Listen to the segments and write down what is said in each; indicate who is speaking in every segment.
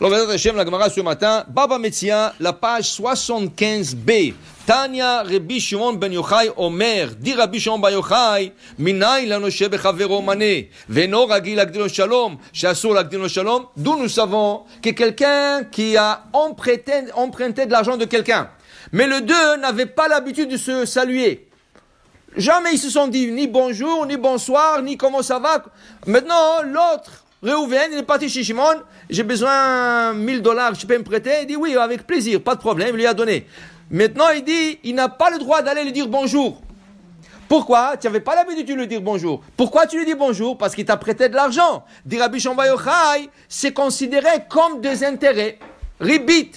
Speaker 1: L'Ovedat Hashem, la Gemara ce matin, Baba Metzia, la page 75b. Tanya Rabbi Shimon ben Yochai Omer, dit Rabbi Shimon ben Yochai, Minai noche bechavero mané, veno ragil agdino shalom, chassou l'agdino shalom. D'où nous savons que quelqu'un qui a emprunté, emprunté de l'argent de quelqu'un, mais le deux n'avait pas l'habitude de se saluer. Jamais ils se sont dit ni bonjour, ni bonsoir, ni comment ça va. Maintenant, l'autre, Réhouven, il est parti chez Shimon, j'ai besoin 1000 dollars, tu peux me prêter Il dit oui, avec plaisir, pas de problème, il lui a donné. Maintenant, il dit, il n'a pas le droit d'aller lui dire bonjour. Pourquoi Tu n'avais pas l'habitude de lui dire bonjour. Pourquoi tu lui dis bonjour Parce qu'il t'a prêté de l'argent. Dit Rabbi c'est considéré comme des intérêts. Ribit.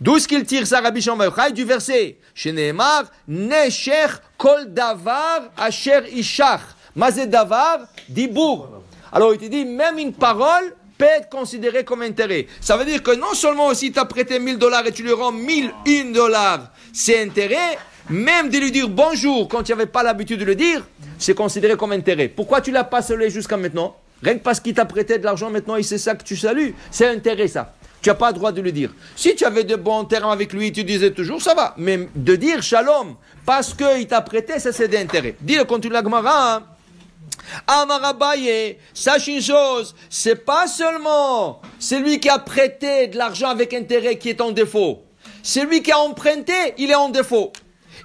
Speaker 1: D'où ce qu'il tire ça, Rabbi du verset. Chez Nehemar, Nesher kol davar asher ishach. Mazedavar davar alors il te dit, même une parole peut être considérée comme intérêt. Ça veut dire que non seulement si tu as prêté 1000 dollars et tu lui rends 1001 dollars, c'est intérêt, même de lui dire bonjour quand tu n'avais pas l'habitude de le dire, c'est considéré comme intérêt. Pourquoi tu l'as pas salué jusqu'à maintenant Rien que parce qu'il t'a prêté de l'argent, maintenant et c'est ça que tu salues. C'est intérêt ça. Tu n'as pas le droit de le dire. Si tu avais de bons termes avec lui, tu disais toujours ça va. Mais de dire shalom parce qu'il t'a prêté, ça c'est d'intérêt. Dis-le quand tu l'as Hein? Amarabaye, sache une chose, c'est pas seulement celui qui a prêté de l'argent avec intérêt qui est en défaut. Celui qui a emprunté, il est en défaut.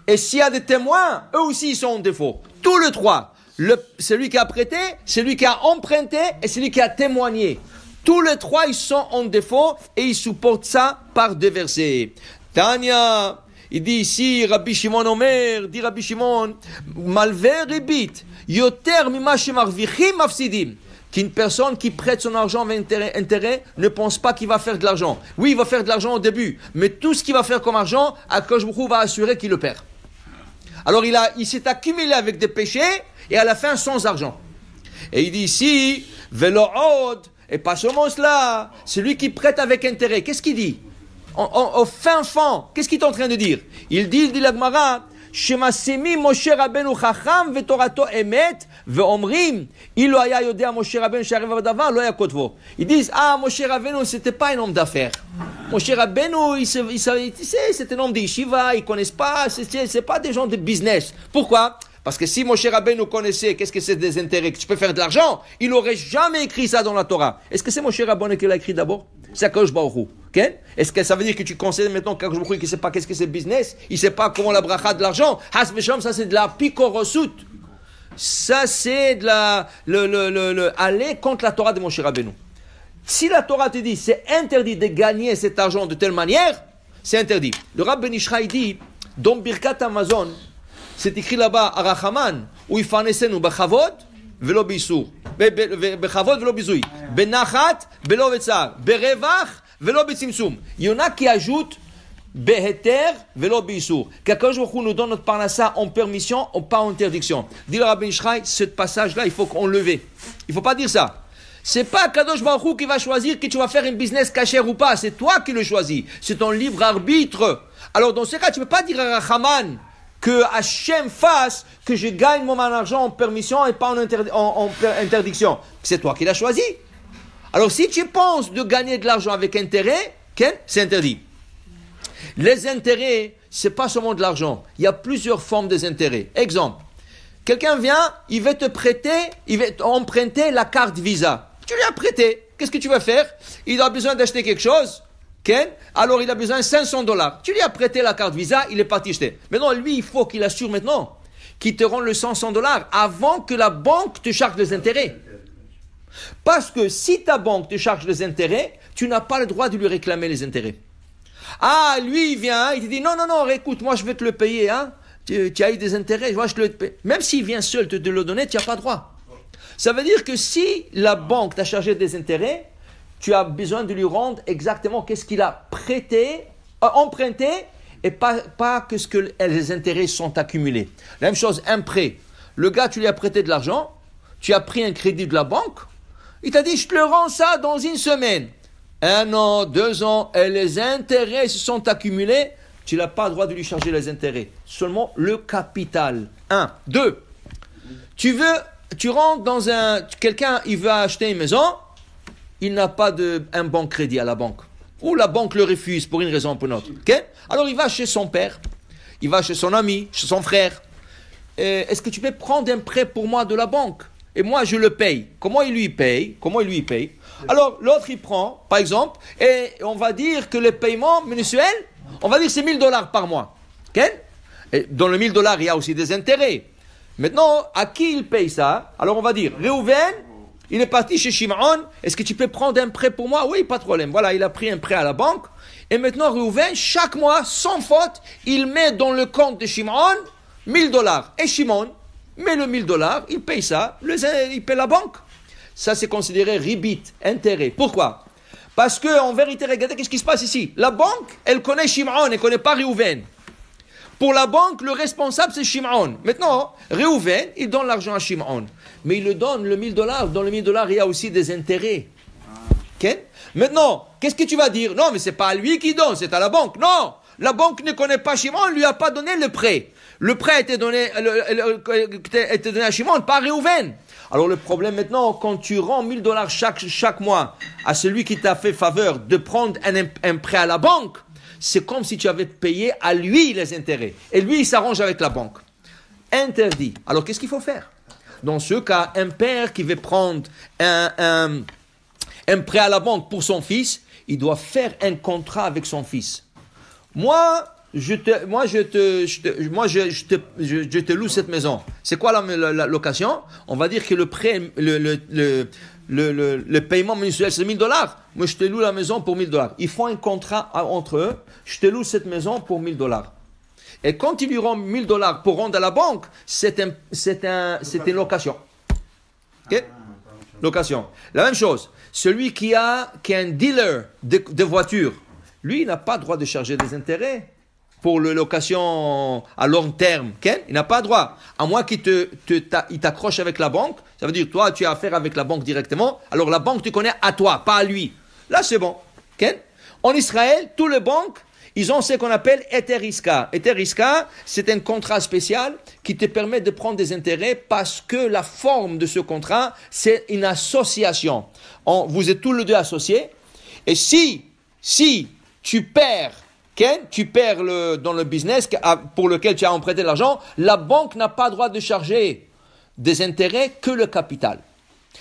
Speaker 1: Et s'il y a des témoins, eux aussi ils sont en défaut. Tous les trois. Le, celui qui a prêté, celui qui a emprunté et celui qui a témoigné. Tous les trois, ils sont en défaut et ils supportent ça par deux versets. Tanya, il dit ici, Rabbi Shimon Omer, dit Rabbi Shimon, malver ribit, yoter afsidim, Qu'une personne qui prête son argent avec intérêt, ne pense pas qu'il va faire de l'argent. Oui, il va faire de l'argent au début, mais tout ce qu'il va faire comme argent, Akash va assurer qu'il le perd. Alors il, il s'est accumulé avec des péchés et à la fin sans argent. Et il dit ici, Velo'od, et pas seulement cela, celui qui prête avec intérêt. Qu'est-ce qu'il dit au fin fond. Qu'est-ce qu'il est en train de dire Il dit, il dit l'Agmara, Shema Moshe Rabbeinu Chacham veTorato Emet veOmrim Ilo Aya Yodea Moshe Rabbeinu Sharev Davar Lo Kotvo. Ils disent ah Moshe Rabbeinu c'était pas un homme d'affaires. Moshe Rabbeinu il, savait tu sais c'est un homme d'Ishiva, ils connaissent pas, c'est pas des gens de business. Pourquoi? Parce que si Moshe Rabbeinu connaissait qu'est-ce que c'est des intérêts, tu peux faire de l'argent, il n'aurait jamais écrit ça dans la Torah. Est-ce que c'est Moshe Rabbeinu qui l'a écrit d'abord C'est Baruchu. Baruch est-ce que ça veut dire que tu conseilles maintenant quelque qui ne sait pas qu'est-ce que c'est business Il ne sait pas comment la bracha de l'argent. ça c'est de la picoresoute, Ça c'est de la. Le, le, le, aller contre la Torah de Moshe Rabbeinu. Si la Torah te dit c'est interdit de gagner cet argent de telle manière, c'est interdit. Le rabbin Nishraï dit dans Birkat Amazon, c'est écrit là-bas à où il fanesenu bachavod, velo bisur. Bechavod velo bizoui. Benachat, velo betzar. Berevach, il y en a qui ajoutent Beheter velo Quelqu'un Qu'Akadosh nous donne notre parnassa en permission, ou pas en interdiction. Dit le Rabbi ce passage-là, il faut qu'on le Il ne faut pas dire ça. C'est pas Kadosh Baruch qui va choisir que tu vas faire un business cachère ou pas. C'est toi qui le choisis. C'est ton libre arbitre. Alors, dans ce cas, tu ne peux pas dire à Rahman que Hachem fasse que je gagne mon argent en permission et pas en, interdiction. C'est toi qui l'as choisi. Alors si tu penses de gagner de l'argent avec intérêt, c'est interdit. Les intérêts, c'est pas seulement de l'argent. Il y a plusieurs formes des intérêts. Exemple, quelqu'un vient, il veut te prêter, il veut emprunter la carte Visa. Tu lui as prêté. Qu'est-ce que tu vas faire Il a besoin d'acheter quelque chose. Ken, alors il a besoin de 500 dollars. Tu lui as prêté la carte Visa, il est parti acheter. Maintenant, lui, il faut qu'il assure maintenant qu'il te rende le 500 dollars avant que la banque te charge les intérêts. Parce que si ta banque te charge des intérêts, tu n'as pas le droit de lui réclamer les intérêts. Ah, lui, il vient, il te dit non, non, non, écoute, moi je vais te le payer, hein. Tu, as eu des intérêts, moi je te le paye. Même s'il vient seul te, le donner, tu n'as pas droit. Ça veut dire que si la banque t'a chargé des intérêts, tu as besoin de lui rendre exactement qu'est-ce qu'il a prêté, euh, emprunté, et pas, pas que ce que les intérêts sont accumulés. La même chose, un prêt. Le gars, tu lui as prêté de l'argent, tu as pris un crédit de la banque, il t'a dit, je te le rends ça dans une semaine. Un an, deux ans, et les intérêts se sont accumulés. Tu n'as pas le droit de lui charger les intérêts. Seulement le capital. Un. Deux. Tu veux, tu rentres dans un, quelqu'un, il veut acheter une maison. Il n'a pas de, un bon crédit à la banque. Ou la banque le refuse pour une raison ou pour une autre. Alors il va chez son père. Il va chez son ami, chez son frère. Euh, est-ce que tu peux prendre un prêt pour moi de la banque et moi je le paye. Comment il lui paye Comment il lui paye Alors l'autre il prend, par exemple, et on va dire que le paiement mensuel, on va dire c'est 1000 dollars par mois. et dans le 1000 dollars, il y a aussi des intérêts. Maintenant, à qui il paye ça Alors on va dire, Réhouven, il est parti chez Shimon, est-ce que tu peux prendre un prêt pour moi Oui, pas de problème. Voilà, il a pris un prêt à la banque. Et maintenant, Réhouven, chaque mois, sans faute, il met dans le compte de Shimon 1000 dollars. Et Shimon, mais le 1000 dollars, il paye ça, il paye la banque. Ça, c'est considéré ribit, intérêt. Pourquoi Parce que en vérité, regardez qu'est-ce qui se passe ici. La banque, elle connaît Shimon, elle connaît pas Réhouven. Pour la banque, le responsable, c'est Shimon. Maintenant, Réhouven, il donne l'argent à Shimon. Mais il le donne, le 1000 dollars. Dans le 1000 dollars, il y a aussi des intérêts. Maintenant, qu'est-ce que tu vas dire Non, mais n'est pas lui qui donne, c'est à la banque. Non, la banque ne connaît pas Shimon, elle lui a pas donné le prêt le prêt était donné, était donné à Shimon, pas à Réhouven. Alors le problème maintenant, quand tu rends 1000 dollars chaque, chaque mois à celui qui t'a fait faveur de prendre un, un prêt à la banque, c'est comme si tu avais payé à lui les intérêts. Et lui, il s'arrange avec la banque. Interdit. Alors qu'est-ce qu'il faut faire Dans ce cas, un père qui veut prendre un, un prêt à la banque pour son fils, il doit faire un contrat avec son fils. Moi, je te, moi, je te, je moi, je, te, je, te loue cette maison. C'est quoi la, location On va dire que le prêt, le, le, le, le, le paiement mensuel, c'est 1000 dollars. Moi, je te loue la maison pour 1000 dollars. Ils font un contrat entre eux. Je te loue cette maison pour 1000 dollars. Et quand ils lui rendent 1000 dollars pour rendre à la banque, c'est un, c'est un, c'est une location. Location. La même chose. Celui qui a, qui est un dealer de, de voitures, lui, il n'a pas droit de charger des intérêts pour le location à long terme, il n'a pas droit. À moins qu'il te, t'accroche avec la banque, ça veut dire toi, tu as affaire avec la banque directement, alors la banque, tu connais à toi, pas à lui. Là, c'est bon. En Israël, tous les banques, ils ont ce qu'on appelle Eteriska. Eteriska, c'est un contrat spécial qui te permet de prendre des intérêts parce que la forme de ce contrat, c'est une association. On, vous êtes tous les deux associés. Et si, si tu perds tu perds dans le business ah, pour lequel tu as emprunté l'argent, la banque n'a pas droit de charger des intérêts que le capital.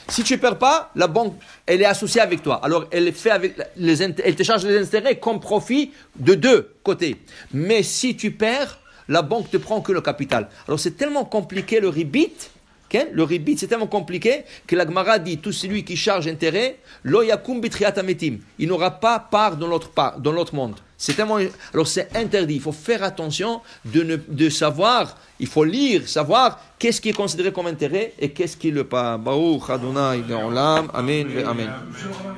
Speaker 1: Si tu ne perds pas, la banque, elle est associée avec toi. Alors, elle, fait avec les, elle te charge les intérêts comme profit de deux côtés. Mais si tu perds, la banque te prend que le capital. Alors, c'est tellement compliqué le ribit. Le ribit, c'est tellement compliqué que l'Agmara dit tout celui qui charge intérêt, lo yakum bitriat Il n'aura pas part dans l'autre monde. C'est Alors c'est interdit, il faut faire attention de, savoir, il faut lire, savoir qu'est-ce qui est considéré comme intérêt et qu'est-ce qui le pas. Baruch Adonai, Amen, Amen.